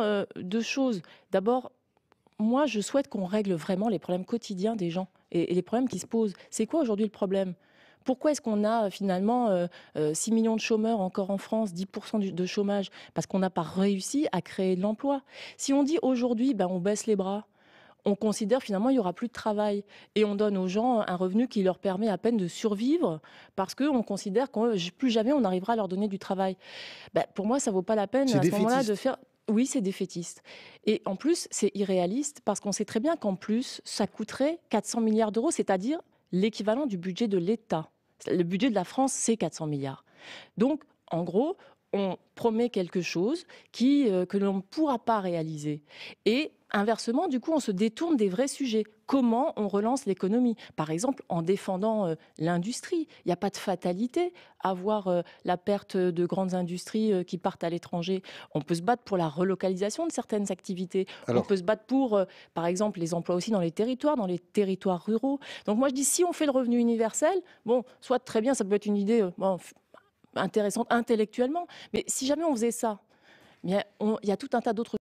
Euh, deux choses. D'abord, moi, je souhaite qu'on règle vraiment les problèmes quotidiens des gens et, les problèmes qui se posent. C'est quoi aujourd'hui le problème pourquoi est-ce qu'on a euh, finalement 6 euh, millions de chômeurs encore en France, 10% de chômage Parce qu'on n'a pas réussi à créer de l'emploi. Si on dit aujourd'hui, ben, on baisse les bras, on considère finalement il y aura plus de travail et on donne aux gens un revenu qui leur permet à peine de survivre parce qu'on considère que plus jamais on arrivera à leur donner du travail. Ben, pour moi, ça vaut pas la peine à ce moment-là de faire. Oui, c'est défaitiste. Et en plus, c'est irréaliste parce qu'on sait très bien qu'en plus, ça coûterait 400 milliards d'euros, c'est-à-dire l'équivalent du budget de l'État. Le budget de la France, c'est 400 milliards. Donc, en gros, on promet quelque chose qui, euh, que l'on ne pourra pas réaliser. Et Inversement, du coup, on se détourne des vrais sujets. Comment on relance l'économie Par exemple, en défendant euh, l'industrie. Il n'y a pas de fatalité à voir euh, la perte de grandes industries euh, qui partent à l'étranger. On peut se battre pour la relocalisation de certaines activités. On peut se battre pour, par exemple, les emplois aussi dans les territoires, dans les territoires ruraux. Donc moi, je dis, si on fait le revenu universel, bon, soit très bien, ça peut être une idée intéressante intellectuellement, mais si jamais on faisait ça, eh il y a tout un tas d'autres